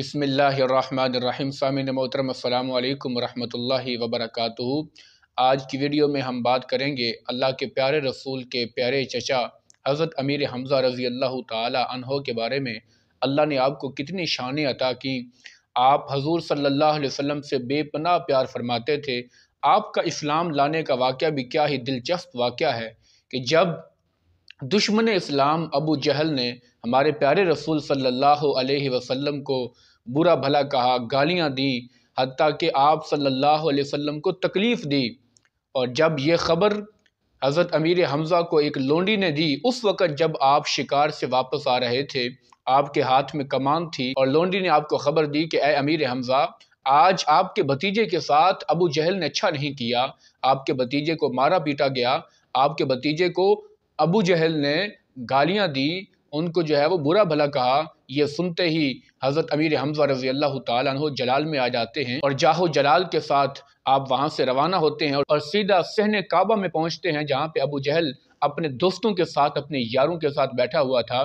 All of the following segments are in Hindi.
बिसमीम सामिन मोहतरम अल्लाम वरहल वबरक आज की वीडियो में हम बात करेंगे अल्लाह के प्यारे रसूल के प्यारे चचा हज़रत अमीर हमज़ा रज़ी अल्लाह तहो के बारे में अल्लाह ने आपको कितनी शान अता कि आप हजूर सल्ला वसम से बेपना प्यार फरमाते थे आपका इस्लाम लाने का वाक़ भी क्या ही दिलचस्प वाक़ है कि जब दुश्मन इस्लाम अबू जहल ने हमारे प्यारे रसूल सल्लल्लाहु अलैहि वसल्लम को बुरा भला कहा गालियाँ दी हती कि आप सल्लल्लाहु अलैहि वसल्लम को तकलीफ़ दी और जब यह ख़बर हज़रत अमीर हमज़ा को एक लोंडी ने दी उस वक़्त जब आप शिकार से वापस आ रहे थे आपके हाथ में कमान थी और लोंडी ने आपको ख़बर दी कि ए अमीर हमज़ा आज आपके भतीजे के साथ अबू जहल ने अच्छा नहीं किया आपके भतीजे को मारा पीटा गया आपके भतीजे को अबू जहल ने गालियाँ दी उनको जो है वो बुरा भला कहा ये सुनते ही हज़रत अमीर हमजा रज़ी अल्लाह तु जलाल में आ जाते हैं और जाहो जलाल के साथ आप वहाँ से रवाना होते हैं और सीधा सहन काबा में पहुँचते हैं जहाँ पे अबू जहल अपने दोस्तों के साथ अपने यारों के साथ बैठा हुआ था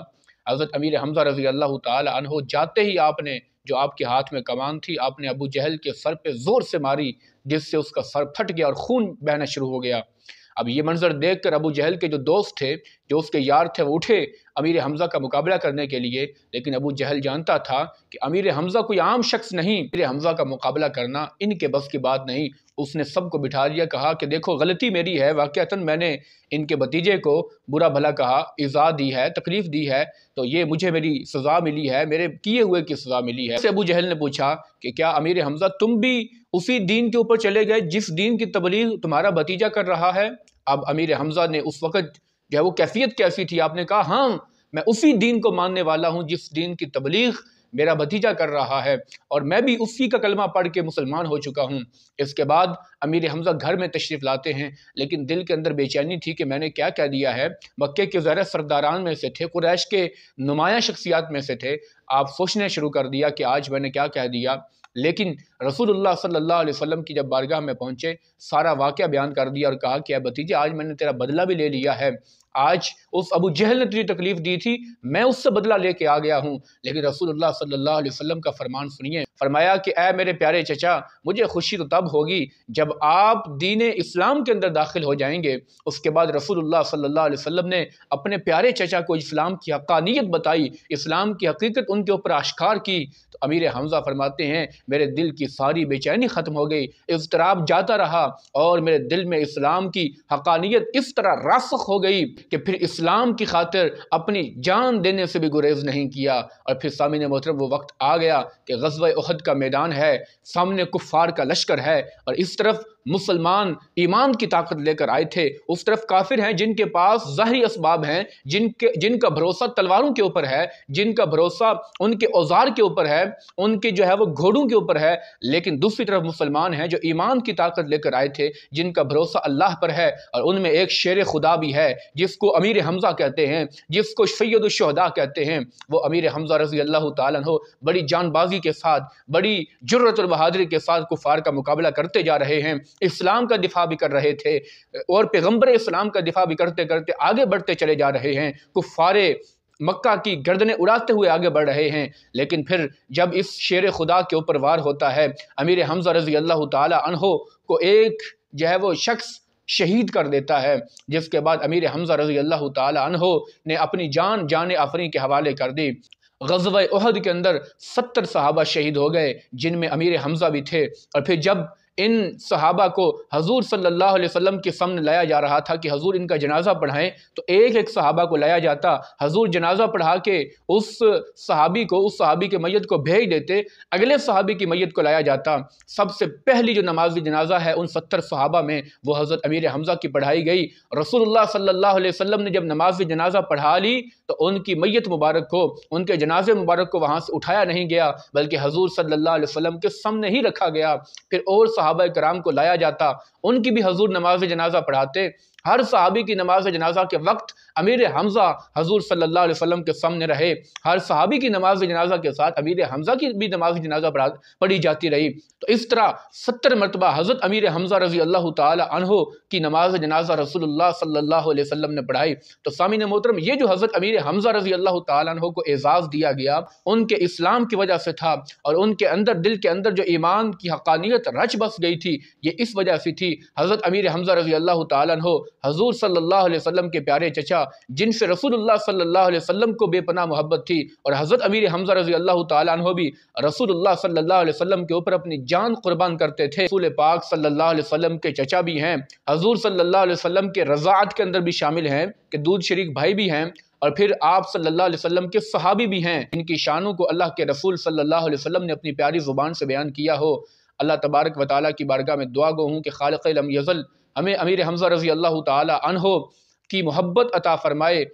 हज़रत अमीर हमजा रज़ी अल्लाह तु जाते ही आपने जो आपके हाथ में कमान थी आपने अबू जहल के सर पे ज़ोर से मारी जिससे उसका सर फट गया और खून बहना शुरू हो गया अब ये मंजर देख कर अबू जहल के जो दोस्त थे जो उसके यार थे वो उठे अमीर हमज़ा का मुकाबला करने के लिए लेकिन अबू जहल जानता था कि अमीर हमज़ा कोई आम शख्स नहीं अमीर हमज़ा का मुकाबला करना इनके बस की बात नहीं उसने सबको बिठा लिया कहा कि देखो गलती मेरी है वाक़ता मैंने इनके भतीजे को बुरा भला कहा इज़ा दी है तकलीफ़ दी है तो ये मुझे मेरी सज़ा मिली है मेरे किए हुए की सज़ा मिली है अबू जहल ने पूछा कि क्या अमीर हमज़ा तुम भी उसी दीन के ऊपर चले गए जिस दीन की तबलीग तुम्हारा भतीजा कर रहा है अब अमीर हमज़ा ने उस वक़्त जो है वो कैफियत कैसी थी आपने कहा हाँ मैं उसी दीन को मानने वाला हूँ जिस दीन की तबलीग मेरा भतीजा कर रहा है और मैं भी उसी का कलमा पढ़ के मुसलमान हो चुका हूँ इसके बाद अमीर हमज़ा घर में तशरीफ़ लाते हैं लेकिन दिल के अंदर बेचैनी थी कि मैंने क्या कह दिया है मक्के के ज़रा सरदारान में से थे कुरैश के नुमाया शख्सियात में से थे आप सोचने शुरू कर दिया कि आज मैंने क्या कह दिया लेकिन रसूलुल्लाह सल्लल्लाहु अलैहि वसल्लम की जब बारगाह में पहुंचे सारा वाक़ बयान कर दिया और कहा कि अब भतीजे आज मैंने तेरा बदला भी ले लिया है आज उस अबू जहल ने तुझे तकलीफ दी थी मैं उससे बदला लेके आ गया हूँ लेकिन रसूलुल्लाह सल्लल्लाहु अलैहि वसल्लम का फरमान सुनिए फरमाया कि ए मेरे प्यारे चचा मुझे खुशी तो तब होगी जब आप दीन इस्लाम के अंदर दाखिल हो जाएंगे उसके बाद रसूलुल्लाह सल्लल्लाहु अलैहि वसल्लम ने अपने प्यारे चचा को इस्लाम की हकानियत बताई इस्लाम की हकीकत उनके ऊपर आश्कार की तो अमीर हमज़ा फरमाते हैं मेरे दिल की सारी बेचैनी ख़त्म हो गई इसतराब जाता रहा और मेरे दिल में इस्लाम की हकानियत इस तरह रासख हो गई कि फिर इस्लाम की खातिर अपनी जान देने से भी गुरेज नहीं किया और फिर सामिन मोहतरम वो वक्त आ गया कि गजब का मैदान है सामने कुफ़ार का लश्कर है और इस तरफ मुसलमान ईमान की ताकत लेकर आए थे उस तरफ काफिर हैं जिनके पास जहरी इसबाब हैं जिनके जिनका भरोसा तलवारों के ऊपर है जिनका भरोसा उनके औजार के ऊपर है उनके जो है वो घोड़ों के ऊपर है लेकिन दूसरी तरफ मुसलमान हैं जो ईमान की ताकत लेकर आए थे जिनका भरोसा अल्लाह पर है और उनमें एक शेर खुदा भी है जिसको अमीर हमज़ा कहते हैं जिसको सैदुलशहदा कहते हैं वो अमीर हमज़ा रजी अल्लाह तहो बड़ी जानबाजी के साथ बड़ी जरूरत और बहादुरी के साथ कुफार का मुकाबला करते जा रहे हैं इस्लाम का दिफा भी कर रहे थे और पैगम्बर इस्लाम का दिफा भी करते करते आगे बढ़ते चले जा रहे हैं कुफारे मक्का की गर्दनें उड़ाते हुए आगे बढ़ रहे हैं लेकिन फिर जब इस शेर खुदा के ऊपर वार होता है अमीर हमजा रजी अल्लाह तहो को एक जो है वो शख्स शहीद कर देता है जिसके बाद अमीर हमजा रजी अल्लाह तहो ने अपनी जान जान अफरी के हवाले कर दी गजब उहद के अंदर सत्तर साहबा शहीद हो गए जिनमें अमीर हमजा भी थे और फिर जब इन सहाबा को हजूर सल्लल्लाहु अलैहि वसल्लम के सामने लाया जा रहा था कि हजूर इनका जनाजा पढ़ाएं तो एक एक सहाबा को लाया जाता हजूर जनाजा पढ़ा के उस सहाबी को उस सहाबी के मैत को भेज देते अगले सहाबी की मैत को लाया जाता सबसे पहली जो नमाज जनाजा है उन सत्तर सहाबा में वो हज़रत अमीर हमज़ा की पढ़ाई गई रसूलुल्लाह सल्लल्लाहु अलैहि वसल्लम ने जब नमाज जनाजा पढ़ा ली तो उनकी मैत मुबारक को उनके जनाजे मुबारक को वहाँ से उठाया नहीं गया बल्कि हजूर सल्ला वसलम के सामने ही रखा गया फिर और सहाबा कराम को लाया जाता उनकी भी हजूर नमाज जनाजा पढ़ाते हर सहाबी की नमाज जनाजा के वक्त अमीर हमज़ा हजूर सल्ला वसम के सामने रहे हर सहाबी की नमाज जनाजा के साथ अमीर हमज़ा की भी नमाज जनाजा पढ़ी जाती रही तो इस तरह सत्तर मरतबा हज़रत अमीर हमज़ा रजी अल्लाह तहो की नमाज जनाजा रसोल्ला सल्ला वसम ने पढ़ाई तो सामिन मोहतरम ये जो हज़रत अमीर हमज़ा रजी अल्लाह तहो को एज़ाज़ दिया गया उनके इस्लाम की वजह से था और उनके अंदर दिल के अंदर जो ईमान की हकानियत रच बस गई थी ये इस वजह से थी हज़रत अमीर हमज़ा रजी अल्लाह तहो हजूर सल्ला वसम के प्यारे चचा जिनसे रसूलुल्लाह सल्लल्लाहु अलैहि वसल्लम को बेपना मोहब्बत थी और हज़रत अमीर हमजा रजी अल्लाह तु भी रसूलुल्लाह सल्लल्लाहु अलैहि वसल्लम के ऊपर अपनी जान कुर्बान करते थे रसूल पाक सल्लल्लाहु अलैहि वसल्लम के चचा भी हैं हजूर सल्लल्लाहु अलैहि वसल्लम के रज़ात के अंदर भी शामिल हैं कि दूध शरीक भाई भी हैं और फिर आप सल्लल्लाहु अलैहि वसल्लम के सहाबी भी हैं इनकी शानों को अल्लाह के रसूल सल्लल्लाहु अलैहि वसल्लम ने अपनी प्यारी ज़ुबान से बयान किया हो अल्लाह तबारक वाली की बारगाह में दुआ गो हूँ कि खालक यज़ल हमें अमीर हमज़ा रज़ी अल्लाह तहो की मोहब्बत अता फ़रमाए